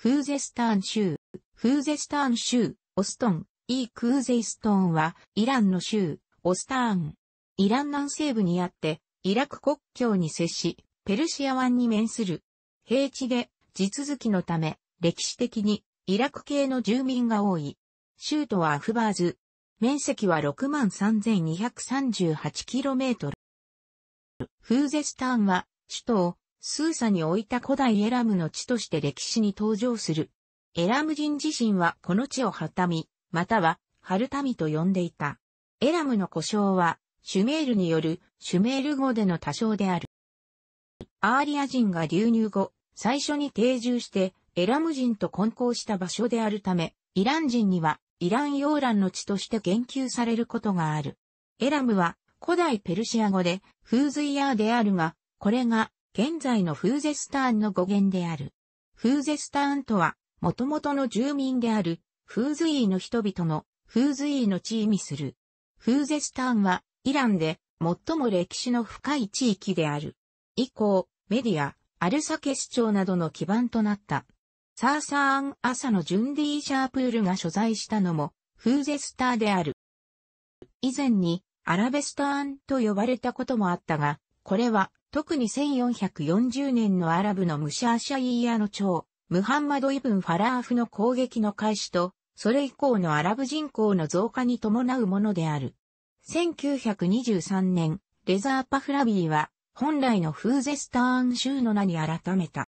フーゼスターン州。フーゼスターン州、オストン、イークーゼイストーンは、イランの州、オスターン。イラン南西部にあって、イラク国境に接し、ペルシア湾に面する。平地で、地続きのため、歴史的に、イラク系の住民が多い。州都はアフバーズ。面積は 63,238km。フーゼスターンは、首都をスーサに置いた古代エラムの地として歴史に登場する。エラム人自身はこの地をハタミ、またはハルタミと呼んでいた。エラムの故障は、シュメールによるシュメール語での多少である。アーリア人が流入後、最初に定住してエラム人と混交した場所であるため、イラン人にはイラン洋蘭の地として言及されることがある。エラムは古代ペルシア語でフーズイヤーであるが、これが現在のフーゼスターンの語源である。フーゼスターンとは、元々の住民である、フーズイーの人々の、フーズイーの地意味する。フーゼスターンは、イランで、最も歴史の深い地域である。以降、メディア、アルサケ市長などの基盤となった。サーサーン・朝のジュンディー・シャープールが所在したのも、フーゼスターである。以前に、アラベスターンと呼ばれたこともあったが、これは、特に1440年のアラブのムシャーシャイーヤの長、ムハンマド・イブン・ファラーフの攻撃の開始と、それ以降のアラブ人口の増加に伴うものである。1923年、レザー・パフラビーは、本来のフーゼスターン州の名に改めた。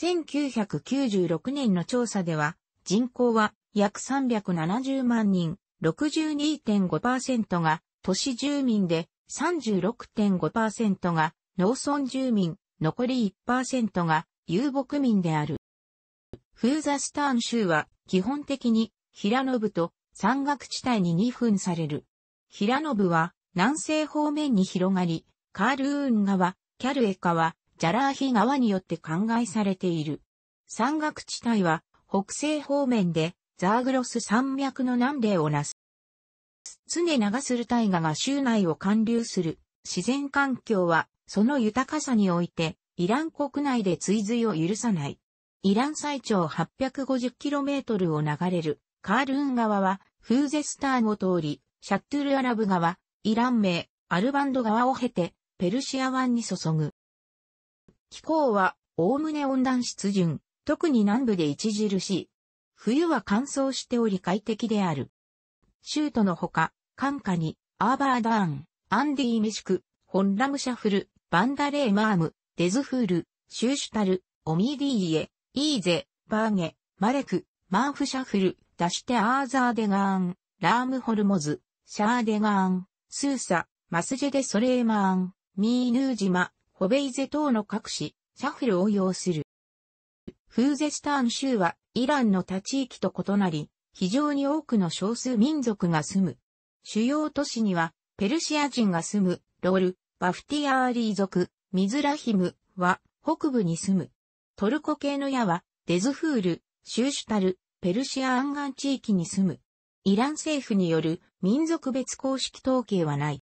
1996年の調査では、人口は約370万人、62.5%が都市住民で、36.5%が農村住民、残り1%が遊牧民である。フーザスターン州は基本的に平野部と山岳地帯に二分される。平野部は南西方面に広がり、カールーン川、キャルエ川、ジャラーヒ川によって灌漑されている。山岳地帯は北西方面でザーグロス山脈の南米をなす。常長る大河が州内を貫流する自然環境は、その豊かさにおいて、イラン国内で追随を許さない。イラン最長 850km を流れるカールーン川は、フーゼスターンを通り、シャットゥルアラブ川、イラン名、アルバンド川を経て、ペルシア湾に注ぐ。気候は、おおむね温暖湿潤、特に南部で著しい。冬は乾燥しており快適である。州都のほか、カンカに、アーバーダーン、アンディ・ミシク、ホンラムシャフル、バンダレー・マーム、デズフール、シューシュタル、オミディーエ、イーゼ、バーゲ、マレク、マーフシャフル、ダシテ・アーザーデガーン、ラームホルモズ、シャーデガーン、スーサ、マスジェデソレーマーン、ミーヌージマ、ホベイゼ等の各市、シャフルを要する。フーゼスターン州はイランの他地域と異なり、非常に多くの少数民族が住む主要都市には、ペルシア人が住む、ロール、バフティアーリー族、ミズラヒムは、北部に住む。トルコ系の矢は、デズフール、シューシュタル、ペルシア湾岸地域に住む。イラン政府による民族別公式統計はない。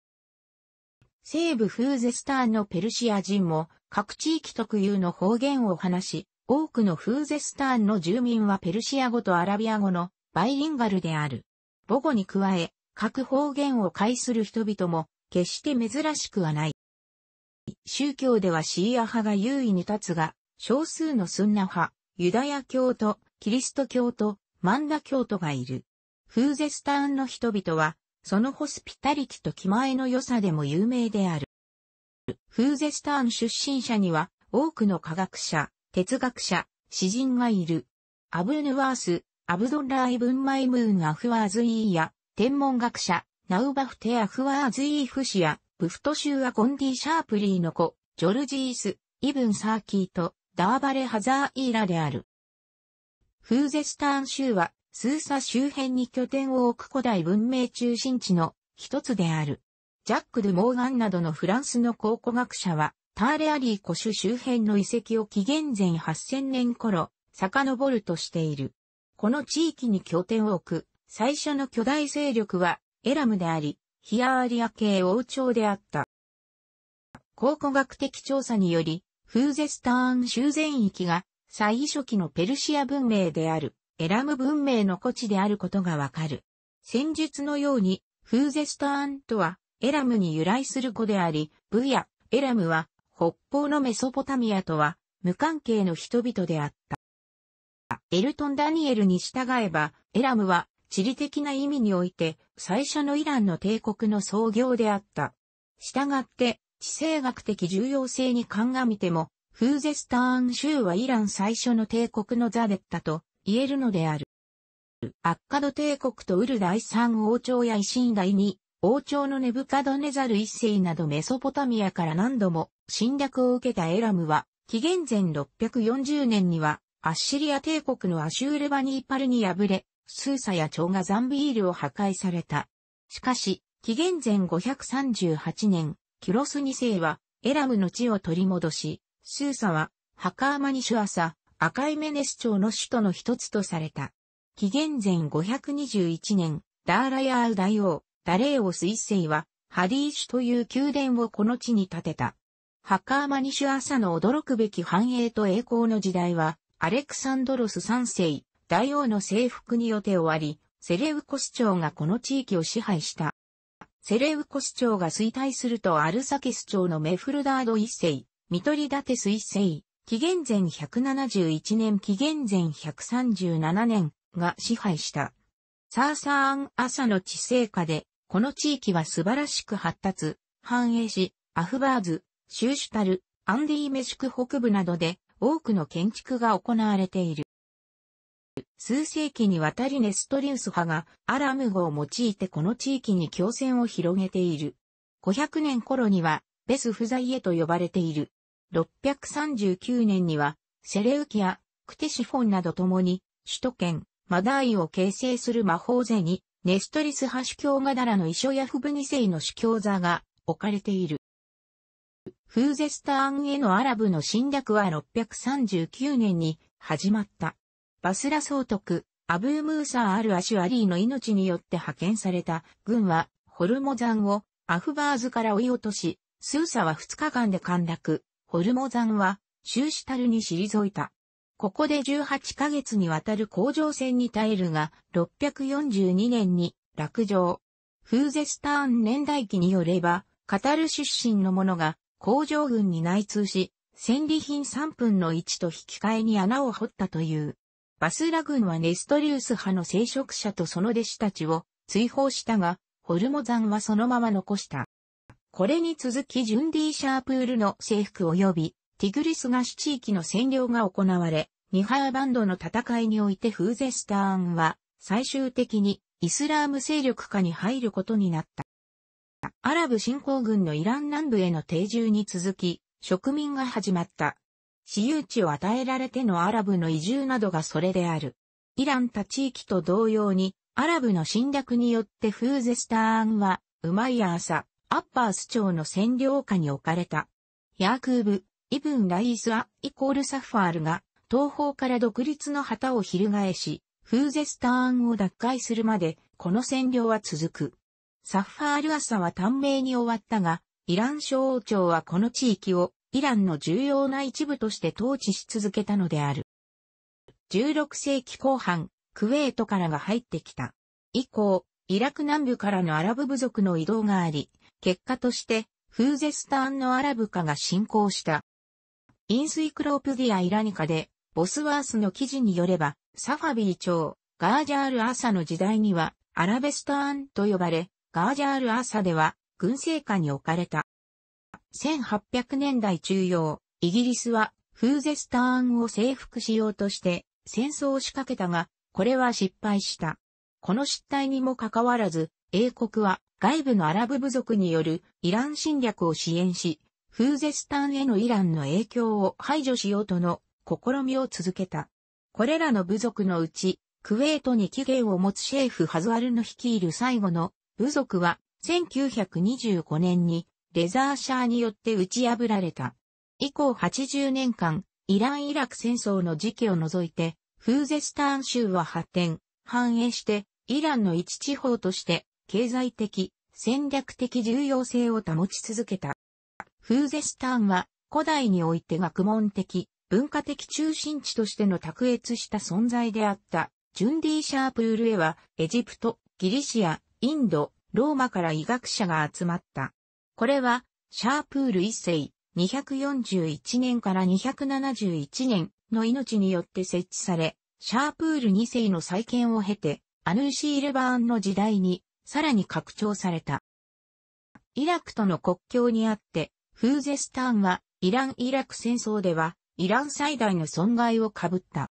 西部フーゼスターンのペルシア人も各地域特有の方言を話し、多くのフーゼスターンの住民はペルシア語とアラビア語のバイリンガルである。母語に加え、各方言を介する人々も決して珍しくはない。宗教ではシーア派が優位に立つが、少数のスンナ派、ユダヤ教とキリスト教とマンダ教徒がいる。フーゼスターンの人々は、そのホスピタリティと気前の良さでも有名である。フーゼスターン出身者には、多くの科学者、哲学者、詩人がいる。アブヌワース、アブドンライブンマイムーン・アフワーズイーヤ、天文学者、ナウバフテアフワーズイーフシア、ブフトシューアゴンディ・シャープリーの子、ジョルジース、イブン・サーキーと、ダーバレ・ハザー・イーラである。フーゼスターン州は、スーサ周辺に拠点を置く古代文明中心地の一つである。ジャック・ドゥ・モーガンなどのフランスの考古学者は、ターレアリー古種周辺の遺跡を紀元前8000年頃、遡るとしている。この地域に拠点を置く、最初の巨大勢力はエラムであり、ヒアーリア系王朝であった。考古学的調査により、フーゼスターン州全域が最初期のペルシア文明である、エラム文明の古地であることがわかる。戦術のように、フーゼスターンとは、エラムに由来する子であり、ブヤ、エラムは、北方のメソポタミアとは、無関係の人々であった。エルトン・ダニエルに従えば、エラムは地理的な意味において最初のイランの帝国の創業であった。従って、地政学的重要性に鑑みても、フーゼスターン州はイラン最初の帝国の座だったと言えるのである。アッカド帝国とウル第三王朝や維新第二王朝のネブカドネザル一世などメソポタミアから何度も侵略を受けたエラムは、紀元前640年にはアッシリア帝国のアシュールバニーパルに敗れ、スーサや蝶がザンビールを破壊された。しかし、紀元前538年、キュロス2世はエラムの地を取り戻し、スーサはハカーマニシュアサ、赤いメネス朝の首都の一つとされた。紀元前521年、ダーラヤーイ大王、ダレーオス一世は、ハディーシュという宮殿をこの地に建てた。ハカーマニシュアサの驚くべき繁栄と栄光の時代は、アレクサンドロス三世、大王の征服によって終わり、セレウコス朝がこの地域を支配した。セレウコス朝が衰退するとアルサケス朝のメフルダード一世、ミトリダテス一世、紀元前171年紀元前137年が支配した。サーサーン朝の地政下で、この地域は素晴らしく発達、繁栄し、アフバーズ、シューシュタル、アンディーメシュク北部などで多くの建築が行われている。数世紀にわたりネストリウス派がアラム語を用いてこの地域に共戦を広げている。500年頃にはベスフザイエと呼ばれている。639年にはセレウキア、クテシフォンなど共に首都圏、マダーイを形成する魔法勢にネストリス派主教ガダラの遺書やフブニセイの主教座が置かれている。フーゼスターンへのアラブの侵略は639年に始まった。バスラ総督、アブームーサー・アル・アシュアリーの命によって派遣された軍は、ホルモザンをアフバーズから追い落とし、スーサは2日間で陥落、ホルモザンは、シューシタルに退いた。ここで18ヶ月にわたる工場戦に耐えるが、642年に落城。フーゼスターン年代記によれば、カタル出身の者が工場軍に内通し、戦利品3分の1と引き換えに穴を掘ったという。バスラ軍はネストリウス派の聖職者とその弟子たちを追放したが、ホルモザンはそのまま残した。これに続きジュンディ・シャープールの征服及び、ティグリスガシ地域の占領が行われ、ニハーバンドの戦いにおいてフーゼスターンは最終的にイスラーム勢力下に入ることになった。アラブ侵攻軍のイラン南部への定住に続き、植民が始まった。私有地を与えられてのアラブの移住などがそれである。イラン他地域と同様に、アラブの侵略によってフーゼスターンは、ウマイアーサ、アッパース朝の占領下に置かれた。ヤークーブ、イブン・ライスア、イコールサファールが、東方から独立の旗を翻し、フーゼスターンを奪回するまで、この占領は続く。サッファール朝は短命に終わったが、イラン小王朝はこの地域をイランの重要な一部として統治し続けたのである。16世紀後半、クウェートからが入ってきた。以降、イラク南部からのアラブ部族の移動があり、結果として、フーゼスターンのアラブ化が進行した。インスイクロプディア・イラニカで、ボスワースの記事によれば、サファビー朝、ガージャール・アサの時代には、アラベスターンと呼ばれ、ガージャール・アサでは、軍政下に置かれた。1800年代中央、イギリスはフーゼスターンを征服しようとして戦争を仕掛けたが、これは失敗した。この失態にもかかわらず、英国は外部のアラブ部族によるイラン侵略を支援し、フーゼスタンへのイランの影響を排除しようとの試みを続けた。これらの部族のうち、クウェートに起源を持つシェイフ・ハズワルの率いる最後の部族は1925年にレザーシャーによって打ち破られた。以降80年間、イラン・イラク戦争の時期を除いて、フーゼスターン州は発展、繁栄して、イランの一地方として、経済的、戦略的重要性を保ち続けた。フーゼスターンは、古代において学問的、文化的中心地としての卓越した存在であった、ジュンディ・シャープールへは、エジプト、ギリシア、インド、ローマから医学者が集まった。これは、シャープール一世、241年から271年の命によって設置され、シャープール二世の再建を経て、アヌーシールバーンの時代に、さらに拡張された。イラクとの国境にあって、フーゼスターンは、イラン・イラク戦争では、イラン最大の損害を被った。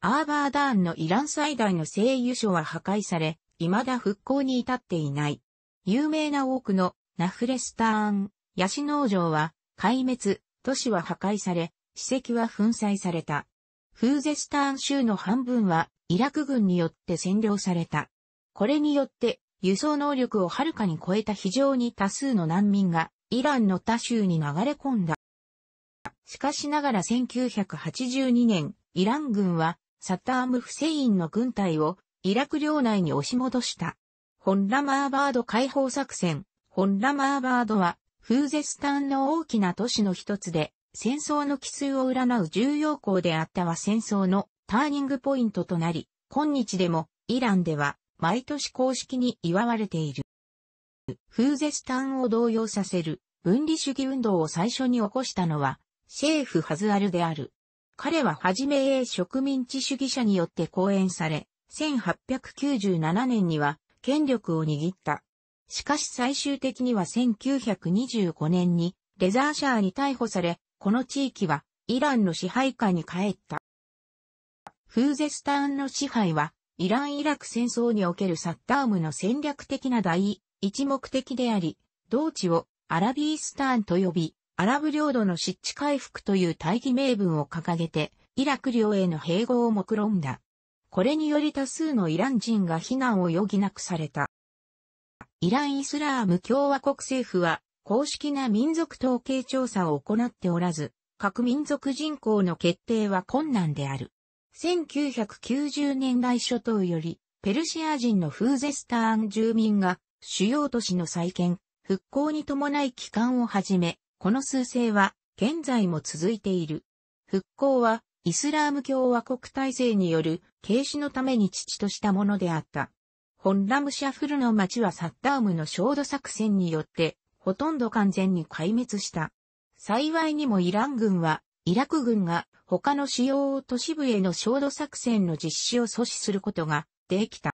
アーバーダーンのイラン最大の製油所は破壊され、未だ復興に至っていない。有名な多くのナフレスターン、ヤシ農場は壊滅、都市は破壊され、史跡は粉砕された。フーゼスターン州の半分はイラク軍によって占領された。これによって輸送能力をはるかに超えた非常に多数の難民がイランの他州に流れ込んだ。しかしながら1982年、イラン軍はサッターム・フセインの軍隊をイラク領内に押し戻した。ホンラマーバード解放作戦ホンラマーバードは、フーゼスタンの大きな都市の一つで、戦争の奇数を占う重要項であったは戦争のターニングポイントとなり、今日でもイランでは毎年公式に祝われている。フーゼスタンを動揺させる分離主義運動を最初に起こしたのは、シェーフ・ハズアルである。彼ははじめ英植民地主義者によって講演され、1897年には権力を握ったしかし最終的には1925年にレザーシャーに逮捕され、この地域はイランの支配下に帰った。フーゼスターンの支配はイラン・イラク戦争におけるサッタームの戦略的な第一目的であり、同地をアラビースターンと呼び、アラブ領土の湿地回復という大義名分を掲げて、イラク領への併合を目論んだ。これにより多数のイラン人が避難を余儀なくされた。イラン・イスラーム共和国政府は、公式な民族統計調査を行っておらず、各民族人口の決定は困難である。1990年代初頭より、ペルシア人のフーゼスターン住民が主要都市の再建、復興に伴い帰還を始め、この数勢は現在も続いている。復興はイスラーム共和国体制による軽視のために父としたものであった。ホンラムシャフルの町はサッダームの焦土作戦によって、ほとんど完全に壊滅した。幸いにもイラン軍は、イラク軍が他の主要都市部への焦土作戦の実施を阻止することができた。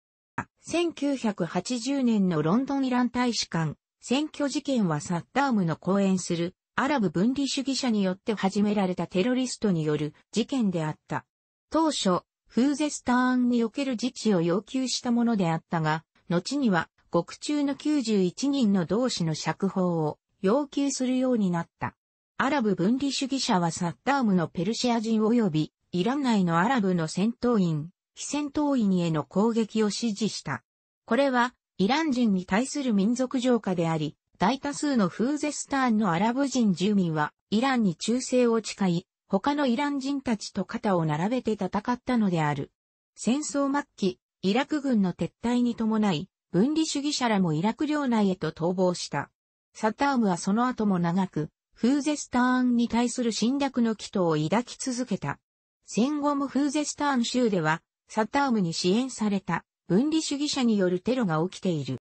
1980年のロンドンイラン大使館、選挙事件はサッダームの講演するアラブ分離主義者によって始められたテロリストによる事件であった。当初、フーゼスターンにおける自治を要求したものであったが、後には、獄中の91人の同士の釈放を要求するようになった。アラブ分離主義者はサッダームのペルシア人及びイラン内のアラブの戦闘員、非戦闘員への攻撃を支持した。これはイラン人に対する民族浄化であり、大多数のフーゼスターンのアラブ人住民はイランに忠誠を誓い、他のイラン人たちと肩を並べて戦ったのである。戦争末期、イラク軍の撤退に伴い、分離主義者らもイラク領内へと逃亡した。サタームはその後も長く、フーゼスターンに対する侵略の祈祷を抱き続けた。戦後もフーゼスターン州では、サタームに支援された分離主義者によるテロが起きている。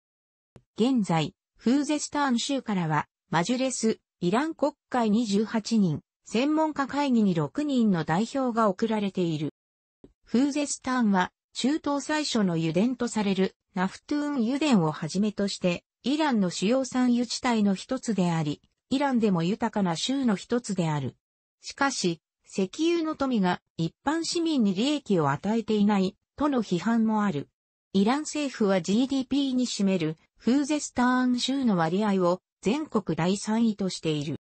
現在、フーゼスターン州からは、マジュレス、イラン国会に8人、専門家会議に6人の代表が送られている。フーゼスターンは、中東最初の油田とされるナフトゥーン油田をはじめとして、イランの主要産油地帯の一つであり、イランでも豊かな州の一つである。しかし、石油の富が一般市民に利益を与えていないとの批判もある。イラン政府は GDP に占めるフーゼスターン州の割合を全国第3位としている。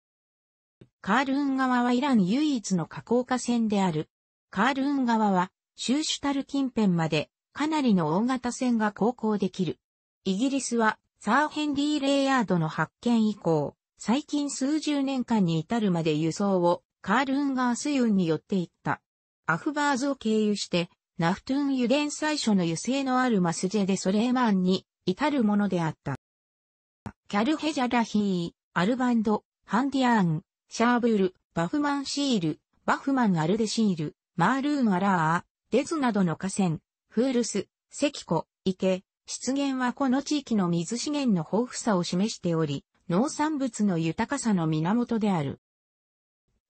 カールーン川はイラン唯一の河口河川である。カールーン川は、シュタル近辺まで、かなりの大型船が航行できる。イギリスは、サーヘンリー・レイヤードの発見以降、最近数十年間に至るまで輸送を、カールーン川水運によっていった。アフバーズを経由して、ナフトゥーン油田最初の油性のあるマスジェでソレーマンに至るものであった。キャルヘジャラヒー、アルバンド、ハンディアーン、シャーブル、バフマンシール、バフマンアルデシール、マールーンアラー、デズなどの河川、フールス、石湖、池、湿原はこの地域の水資源の豊富さを示しており、農産物の豊かさの源である。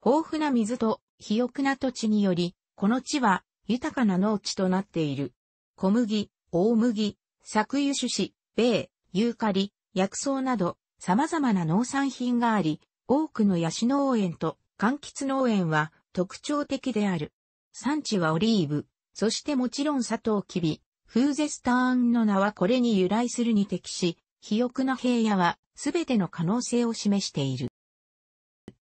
豊富な水と肥沃な土地により、この地は豊かな農地となっている。小麦、大麦、作油種子、米、ユーカリ、薬草など様々な農産品があり、多くのヤシ農園と柑橘農園は特徴的である。産地はオリーブ、そしてもちろんサトウキビ、フーゼスターンの名はこれに由来するに適し、肥沃な平野はすべての可能性を示している。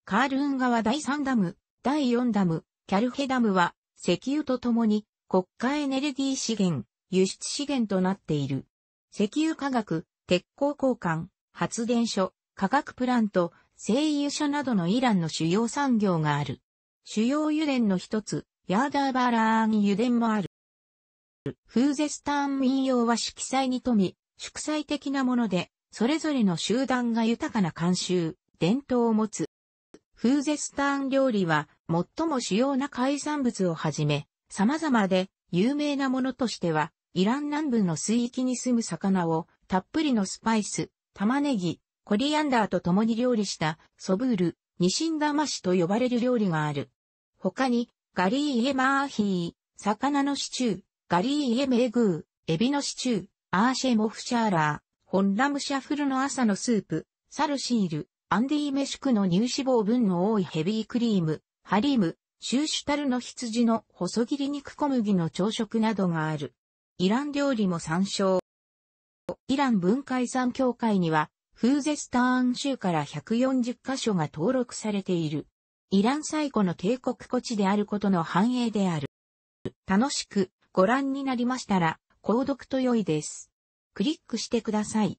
カールーン川第3ダム、第4ダム、キャルヘダムは石油とともに国家エネルギー資源、輸出資源となっている。石油化学、鉄鋼交換、発電所、化学プラント、製油所などのイランの主要産業がある。主要油田の一つ、ヤーダーバラーに油田もある。フーゼスターン民謡は色彩に富み、祝祭的なもので、それぞれの集団が豊かな慣習、伝統を持つ。フーゼスターン料理は、最も主要な海産物をはじめ、様々で有名なものとしては、イラン南部の水域に住む魚を、たっぷりのスパイス、玉ねぎ、コリアンダーと共に料理したソブール、ニシンダマシと呼ばれる料理がある。他に、ガリーエマーヒー、魚のシチュー、ガリーエメーグー、エビのシチュー、アーシェモフシャーラー、ホンラムシャフルの朝のスープ、サルシール、アンディーメシュクの乳脂肪分の多いヘビークリーム、ハリーム、シューシュタルの羊の細切り肉小麦の朝食などがある。イラン料理も参照。イラン文化遺産協会にはフーゼスターン州から140カ所が登録されている。イラン最古の帝国古地であることの繁栄である。楽しくご覧になりましたら、購読と良いです。クリックしてください。